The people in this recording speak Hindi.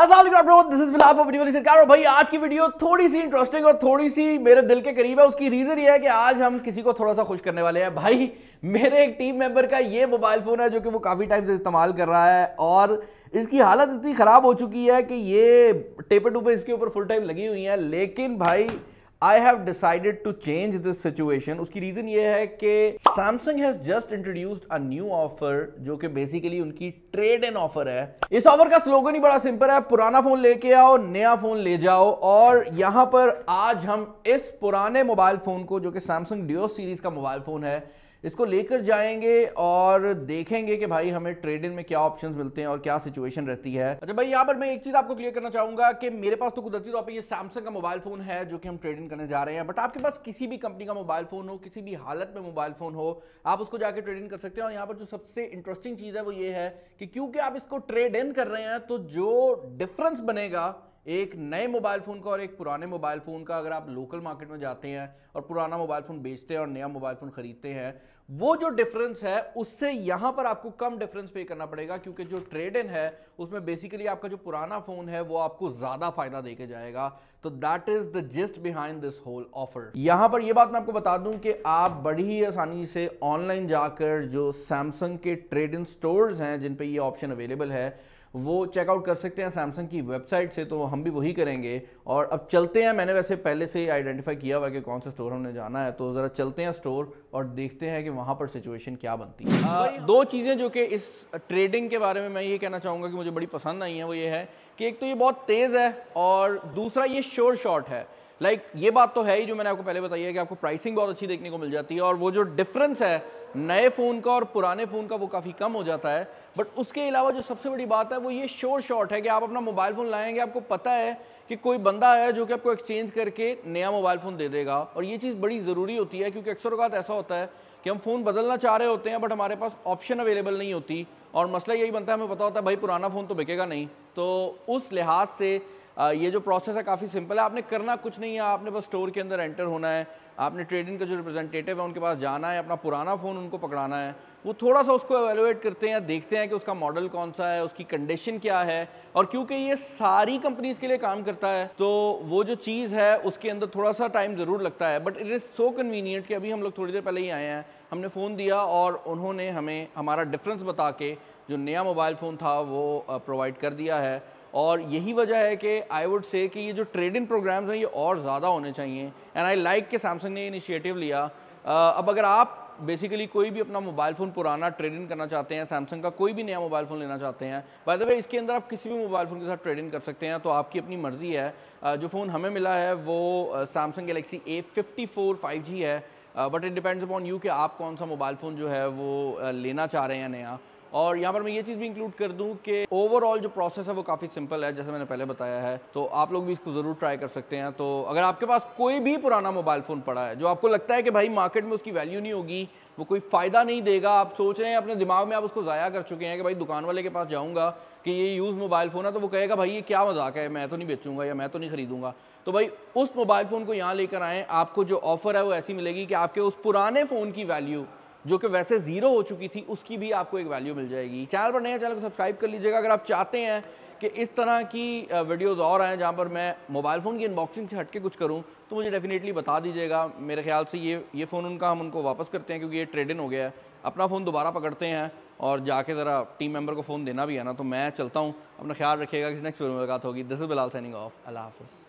दिस इज भाई आज की वीडियो थोड़ी सी इंटरेस्टिंग और थोड़ी सी मेरे दिल के करीब है उसकी रीजन ये है कि आज हम किसी को थोड़ा सा खुश करने वाले हैं भाई मेरे एक टीम मेंबर का ये मोबाइल फोन है जो कि वो काफी टाइम से इस्तेमाल कर रहा है और इसकी हालत इतनी खराब हो चुकी है कि ये टेपे टूपे इसके ऊपर फुल टाइम लगी हुई है लेकिन भाई I have decided to change this situation उसकी रीजन ये है कि Samsung has just introduced a new offer जो कि बेसिकली उनकी ट्रेड इन ऑफर है इस ऑफर का स्लोगन ही बड़ा सिंपल है पुराना फोन लेके आओ नया फोन ले जाओ और यहां पर आज हम इस पुराने मोबाइल फोन को जो कि सैमसंग डिओ सीरीज का मोबाइल फोन है इसको लेकर जाएंगे और देखेंगे कि भाई हमें ट्रेड इन में क्या ऑप्शंस मिलते हैं और क्या सिचुएशन रहती है अच्छा भाई यहाँ पर मैं एक चीज आपको क्लियर करना चाहूंगा कि मेरे पास तो कुदरती तौर पर ये सैमसंग का मोबाइल फोन है जो कि हम ट्रेड इन करने जा रहे हैं बट आपके पास किसी भी कंपनी का मोबाइल फोन हो किसी भी हालत में मोबाइल फोन हो आप उसको जाकर ट्रेड इन कर सकते हैं और यहाँ पर जो सबसे इंटरेस्टिंग चीज है वो ये है कि क्योंकि आप इसको ट्रेड इन कर रहे हैं तो जो डिफरेंस बनेगा एक नए मोबाइल फ़ोन का और एक पुराने मोबाइल फ़ोन का अगर आप लोकल मार्केट में जाते हैं और पुराना मोबाइल फ़ोन बेचते हैं और नया मोबाइल फ़ोन ख़रीदते हैं वो जो डिफरेंस है उससे यहाँ पर आपको कम डिफरेंस पे करना पड़ेगा क्योंकि जो ट्रेड इन है उसमें बेसिकली आपका जो पुराना फ़ोन है वो आपको ज़्यादा फ़ायदा देके जाएगा तो that is the gist behind this whole offer यहाँ पर यह बात मैं आपको बता दूँ कि आप बड़ी ही आसानी से ऑनलाइन जाकर जो सैमसंग के ट्रेड इन स्टोर हैं जिन पर ये ऑप्शन अवेलेबल है वो चेकआउट कर सकते हैं सैमसंग की वेबसाइट से तो हम भी वही करेंगे और अब चलते हैं मैंने वैसे पहले से ही आइडेंटिफाई किया हुआ कि कौन सा स्टोर हमने जाना है तो ज़रा चलते हैं स्टोर और देखते हैं कि वहाँ पर सिचुएशन क्या बनती है आ, दो चीज़ें जो कि इस ट्रेडिंग के बारे में मैं ये कहना चाहूँगा कि मुझे बड़ी पसंद आई हैं वो ये है कि एक तो ये बहुत तेज़ है और दूसरा ये श्योर शॉट है लाइक like, ये बात तो है ही जो मैंने आपको पहले बताई है कि आपको प्राइसिंग बहुत अच्छी देखने को मिल जाती है और वो जो डिफरेंस है नए फ़ोन का और पुराने फ़ोन का वो काफ़ी कम हो जाता है बट उसके अलावा जो सबसे बड़ी बात है वो ये शोर शॉट है कि आप अपना मोबाइल फ़ोन लाएंगे आपको पता है कि कोई बंदा है जो कि आपको एक्सचेंज करके नया मोबाइल फ़ोन दे देगा और ये चीज़ बड़ी ज़रूरी होती है क्योंकि अक्सर अवत ऐसा होता है कि हम फ़ोन बदलना चाह रहे होते हैं बट हमारे पास ऑप्शन अवेलेबल नहीं होती और मसला यही बनता है हमें पता होता है भाई पुराना फ़ोन तो बिकेगा नहीं तो उस लिहाज से ये जो प्रोसेस है काफ़ी सिंपल है आपने करना कुछ नहीं है आपने बस स्टोर के अंदर एंटर होना है आपने ट्रेडिंग का जो रिप्रेजेंटेटिव है उनके पास जाना है अपना पुराना फ़ोन उनको पकड़ाना है वो थोड़ा सा उसको एवेलुएट करते हैं देखते हैं कि उसका मॉडल कौन सा है उसकी कंडीशन क्या है और क्योंकि ये सारी कंपनीज के लिए काम करता है तो वो जो चीज़ है उसके अंदर थोड़ा सा टाइम ज़रूर लगता है but it is so convenient कि अभी हम लोग थोड़ी देर पहले ही आए हैं हमने फ़ोन दिया और उन्होंने हमें हमारा डिफरेंस बता के जो नया मोबाइल फ़ोन था वो प्रोवाइड कर दिया है और यही वजह है कि आई वुड से कि ये जो ट्रेड इन प्रोग्राम्स हैं ये और ज़्यादा होने चाहिए एंड आई लाइक के सैमसंग ने इनिशिएटिव लिया अब अगर आप बेसिकली कोई भी अपना मोबाइल फ़ोन पुराना ट्रेड इन करना चाहते हैं सैमसंग का कोई भी नया मोबाइल फ़ोन लेना चाहते हैं बाय द वे इसके अंदर आप किसी भी मोबाइल फ़ोन के साथ ट्रेड इन कर सकते हैं तो आपकी अपनी मर्ज़ी है जो फ़ोन हमें मिला है वो Samsung Galaxy A fifty four five G है but it depends upon you कि आप कौन सा मोबाइल फ़ोन जो है वो लेना चाह रहे हैं नया और यहाँ पर मैं ये चीज़ भी इंक्लूड कर दूँ कि ओवरऑल जो प्रोसेस है वो काफ़ी सिंपल है जैसे मैंने पहले बताया है तो आप लोग भी इसको ज़रूर ट्राई कर सकते हैं तो अगर आपके पास कोई भी पुराना मोबाइल फ़ोन पड़ा है जो आपको लगता है कि भाई मार्केट में उसकी वैल्यू नहीं होगी वो कोई फ़ायदा नहीं देगा आप सोच रहे हैं अपने दिमाग में आप उसको ज़ाया कर चुके हैं कि भाई दुकान वाले के पास जाऊँगा कि ये यूज़ मोबाइल फ़ोन है तो वो कहेगा भाई ये क्या मजाक है मैं तो नहीं बेचूंगा या मैं तो नहीं खरीदूंगा तो भाई उस मोबाइल फ़ोन को यहाँ लेकर आएँ आपको जो ऑफ़र है वो ऐसी मिलेगी कि आपके उस पुराने फ़ोन की वैल्यू जो कि वैसे ज़ीरो हो चुकी थी उसकी भी आपको एक वैल्यू मिल जाएगी चैनल पर नए चैनल को सब्सक्राइब कर लीजिएगा अगर आप चाहते हैं कि इस तरह की वीडियोस और आएँ जहाँ पर मैं मोबाइल फ़ोन की अनबॉक्सिंग से हट के कुछ करूँ तो मुझे डेफिनेटली बता दीजिएगा मेरे ख्याल से ये ये फ़ोन उनका हम उनको वापस करते हैं क्योंकि ये ट्रेड इन हो गया है अपना फ़ोन दोबारा पकड़ते हैं और जाके ज़रा टीम मेम्बर को फ़ोन देना भी है ना तो मैं चलता हूँ अपना ख्याल रखिएगा किसी नेक्स्ट वीडियो मुलाकात होगी this is Bilal signing off अल्लाह हाफ़